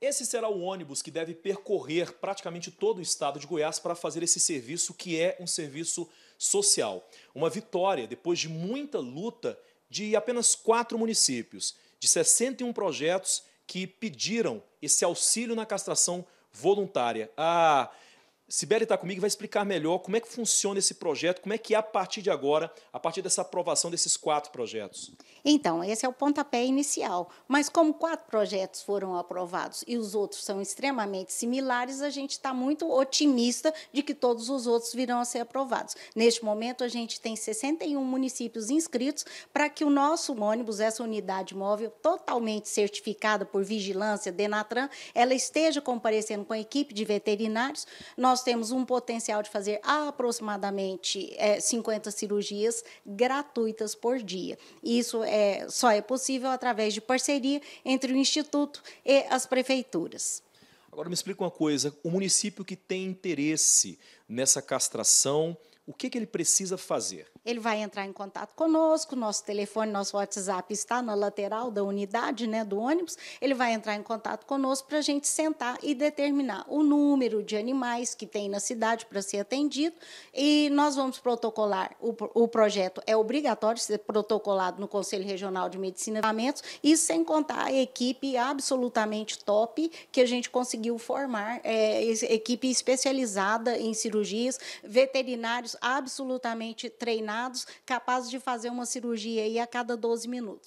Esse será o ônibus que deve percorrer praticamente todo o estado de Goiás para fazer esse serviço, que é um serviço social. Uma vitória depois de muita luta de apenas quatro municípios, de 61 projetos que pediram esse auxílio na castração voluntária. A ah, Sibeli está comigo e vai explicar melhor como é que funciona esse projeto, como é que é a partir de agora, a partir dessa aprovação desses quatro projetos. Então, esse é o pontapé inicial. Mas como quatro projetos foram aprovados e os outros são extremamente similares, a gente está muito otimista de que todos os outros virão a ser aprovados. Neste momento, a gente tem 61 municípios inscritos para que o nosso ônibus, essa unidade móvel totalmente certificada por vigilância, Denatran, ela esteja comparecendo com a equipe de veterinários. Nós nós temos um potencial de fazer aproximadamente é, 50 cirurgias gratuitas por dia. Isso é, só é possível através de parceria entre o Instituto e as prefeituras. Agora me explica uma coisa: o município que tem interesse nessa castração o que, que ele precisa fazer? Ele vai entrar em contato conosco, nosso telefone, nosso WhatsApp está na lateral da unidade né, do ônibus. Ele vai entrar em contato conosco para a gente sentar e determinar o número de animais que tem na cidade para ser atendido. E nós vamos protocolar. O, o projeto é obrigatório ser protocolado no Conselho Regional de Medicina e Tratamentos, e sem contar a equipe absolutamente top que a gente conseguiu formar é, equipe especializada em cirurgias, veterinários absolutamente treinados, capazes de fazer uma cirurgia aí a cada 12 minutos.